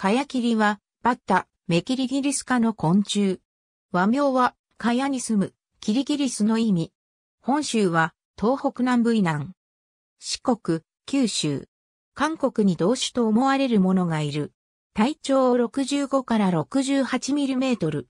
カヤキリは、バッタ、メキリギリス科の昆虫。和名は、カヤに住む、キリギリスの意味。本州は、東北南部以南。四国、九州。韓国に同種と思われるものがいる。体長65から68ミリメートル。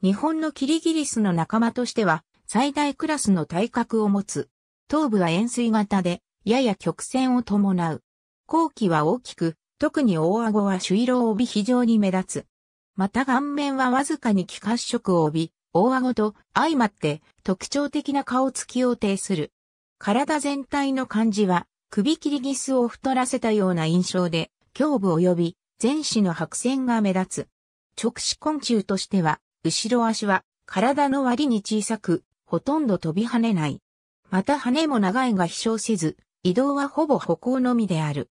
日本のキリギリスの仲間としては、最大クラスの体格を持つ。頭部は円錐型で、やや曲線を伴う。後期は大きく、特に大顎は朱色を帯び非常に目立つ。また顔面はわずかに気褐色を帯び、大顎と相まって特徴的な顔つきを呈する。体全体の感じは首切りギスを太らせたような印象で、胸部及び前肢の白線が目立つ。直視昆虫としては、後ろ足は体の割に小さく、ほとんど飛び跳ねない。また羽も長いが飛翔せず、移動はほぼ歩行のみである。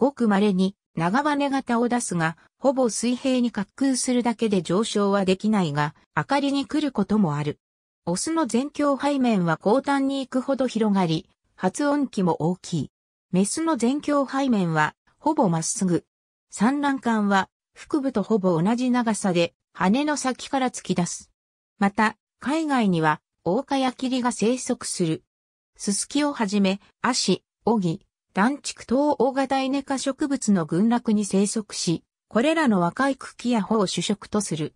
ごく稀に長羽型を出すが、ほぼ水平に滑空するだけで上昇はできないが、明かりに来ることもある。オスの全境背面は後端に行くほど広がり、発音器も大きい。メスの全境背面は、ほぼまっすぐ。産卵管は、腹部とほぼ同じ長さで、羽の先から突き出す。また、海外には、オオカヤキリが生息する。ススキをはじめ、足、シ、オギ、卵竹等大型イネ科植物の群落に生息し、これらの若い茎や穂を主食とする。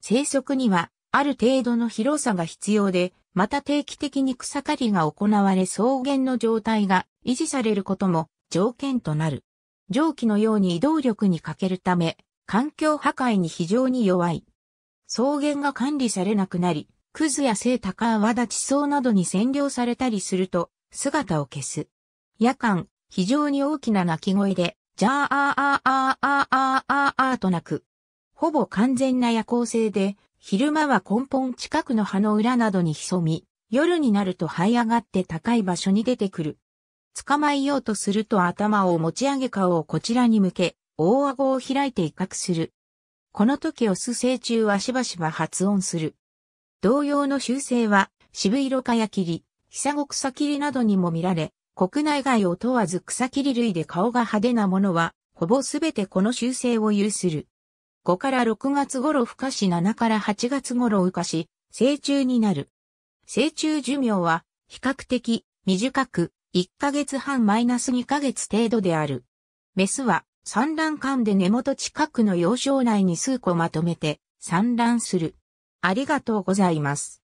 生息には、ある程度の広さが必要で、また定期的に草刈りが行われ草原の状態が維持されることも条件となる。蒸気のように移動力に欠けるため、環境破壊に非常に弱い。草原が管理されなくなり、クズやセ高和田、地層などに占領されたりすると姿を消す。夜間、非常に大きな鳴き声で、じゃあああああああああと鳴く。ほぼ完全な夜行性で、昼間は根本近くの葉の裏などに潜み、夜になると這い上がって高い場所に出てくる。捕まえようとすると頭を持ち上げ顔をこちらに向け、大顎を開いて威嚇する。この時オス成虫はしばしば発音する。同様の習性は、渋色かやきり、さごさきりなどにも見られ、国内外を問わず草切り類で顔が派手なものは、ほぼすべてこの習性を有する。5から6月頃孵化し7から8月頃羽化し、成虫になる。成虫寿命は比較的短く1ヶ月半マイナス2ヶ月程度である。メスは産卵管で根元近くの幼少内に数個まとめて産卵する。ありがとうございます。